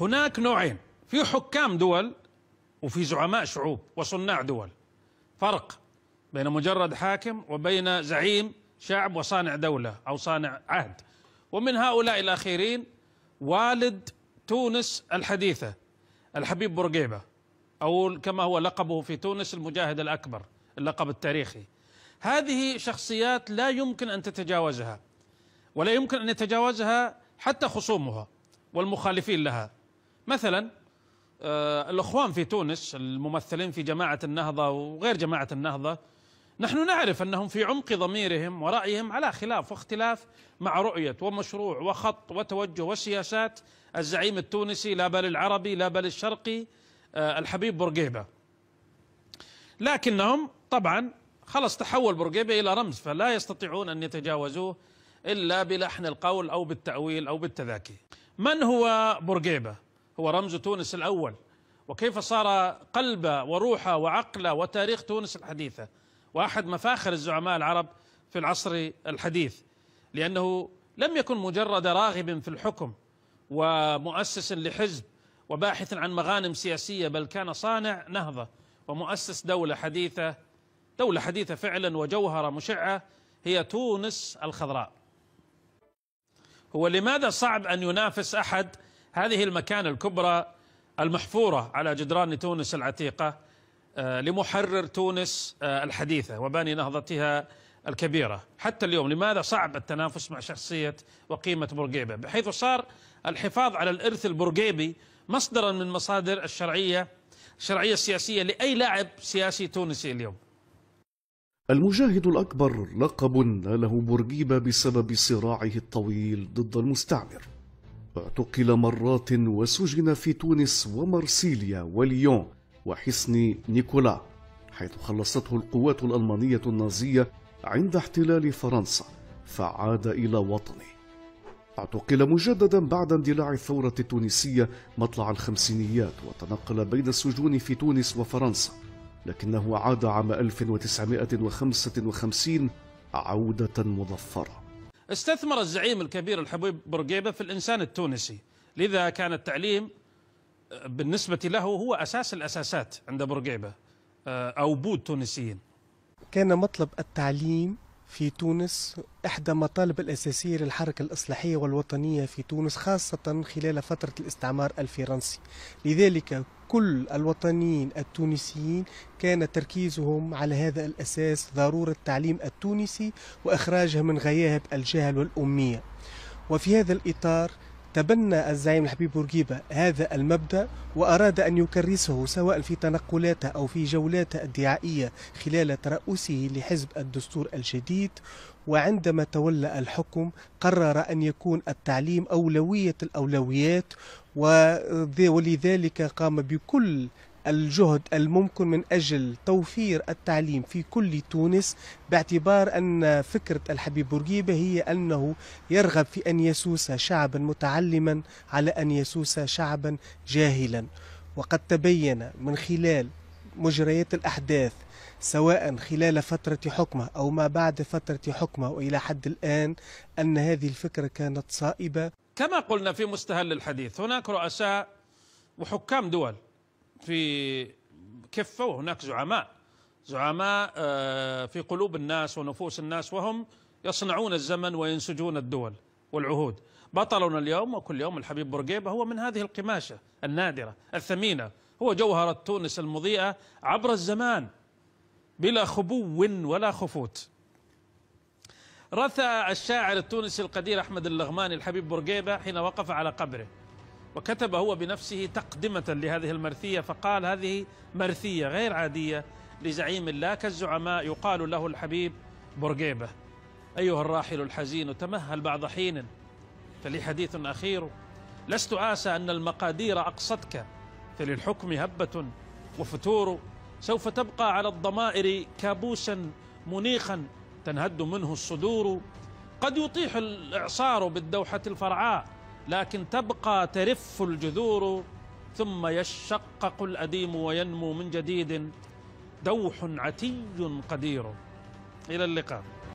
هناك نوعين في حكام دول وفي زعماء شعوب وصناع دول فرق بين مجرد حاكم وبين زعيم شعب وصانع دولة أو صانع عهد ومن هؤلاء الأخيرين والد تونس الحديثة الحبيب بورقيبة أو كما هو لقبه في تونس المجاهد الأكبر اللقب التاريخي هذه شخصيات لا يمكن أن تتجاوزها ولا يمكن أن يتجاوزها حتى خصومها والمخالفين لها مثلا آه، الأخوان في تونس الممثلين في جماعة النهضة وغير جماعة النهضة نحن نعرف أنهم في عمق ضميرهم ورأيهم على خلاف واختلاف مع رؤية ومشروع وخط وتوجه وسياسات الزعيم التونسي لا بل العربي لا بل الشرقي آه، الحبيب بورقيبة لكنهم طبعا خلص تحول بورقيبة إلى رمز فلا يستطيعون أن يتجاوزوه إلا بلحن القول أو بالتأويل أو بالتذاكي من هو بورقيبة؟ هو رمز تونس الأول وكيف صار قلب وروح وعقل وتاريخ تونس الحديثة وأحد مفاخر الزعماء العرب في العصر الحديث لأنه لم يكن مجرد راغب في الحكم ومؤسس لحزب وباحث عن مغانم سياسية بل كان صانع نهضة ومؤسس دولة حديثة دولة حديثة فعلا وجوهرة مشعة هي تونس الخضراء هو لماذا صعب أن ينافس أحد هذه المكانة الكبرى المحفورة على جدران تونس العتيقة آه، لمحرر تونس آه، الحديثة وباني نهضتها الكبيرة حتى اليوم لماذا صعب التنافس مع شخصية وقيمة بورقيبة بحيث صار الحفاظ على الإرث البورقيبي مصدرا من مصادر الشرعية الشرعية السياسية لأي لاعب سياسي تونسي اليوم المجاهد الأكبر لقب ناله بورقيبة بسبب صراعه الطويل ضد المستعمر اعتقل مرات وسجن في تونس ومرسيليا وليون وحصن نيكولا حيث خلصته القوات الألمانية النازية عند احتلال فرنسا فعاد إلى وطنه اعتقل مجددا بعد اندلاع الثورة التونسية مطلع الخمسينيات وتنقل بين السجون في تونس وفرنسا لكنه عاد عام 1955 عودة مظفرة استثمر الزعيم الكبير الحبيب بورقيبة في الإنسان التونسي لذا كان التعليم آه، بالنسبة له هو أساس الأساسات عند بورقيبة آه، أو بود تونسيين كان مطلب التعليم في تونس إحدى مطالب الأساسية للحركة الإصلاحية والوطنية في تونس خاصة خلال فترة الاستعمار الفرنسي لذلك كل الوطنيين التونسيين كان تركيزهم على هذا الأساس ضرورة التعليم التونسي وإخراجه من غياب الجهل والأمية وفي هذا الإطار تبنى الزعيم الحبيب بورقيبة هذا المبدأ وأراد أن يكرسه سواء في تنقلاته أو في جولاته الدعائية خلال ترأسه لحزب الدستور الجديد وعندما تولى الحكم قرر أن يكون التعليم أولوية الأولويات ولذلك قام بكل الجهد الممكن من أجل توفير التعليم في كل تونس باعتبار أن فكرة الحبيب بورقيبة هي أنه يرغب في أن يسوس شعبا متعلما على أن يسوس شعبا جاهلا وقد تبين من خلال مجريات الأحداث سواء خلال فترة حكمه أو ما بعد فترة حكمه وإلى حد الآن أن هذه الفكرة كانت صائبة كما قلنا في مستهل الحديث هناك رؤساء وحكام دول في كفة وهناك زعماء زعماء آه، في قلوب الناس ونفوس الناس وهم يصنعون الزمن وينسجون الدول والعهود بطلنا اليوم وكل يوم الحبيب بورقيبة هو من هذه القماشة النادرة الثمينة هو جوهرة تونس المضيئة عبر الزمان بلا خبو ولا خفوت رثى الشاعر التونسي القدير أحمد اللغماني الحبيب بورقيبة حين وقف على قبره وكتب هو بنفسه تقدمة لهذه المرثية فقال هذه مرثية غير عادية لزعيم لا كالزعماء يقال له الحبيب برقيبة أيها الراحل الحزين تمهل بعض حين فلي حديث أخير لست آسى أن المقادير أقصتك فللحكم هبة وفتور سوف تبقى على الضمائر كابوسا منيخا تنهد منه الصدور قد يطيح الإعصار بالدوحة الفرعاء لكن تبقى ترف الجذور ثم يشقق الأديم وينمو من جديد دوح عتي قدير إلى اللقاء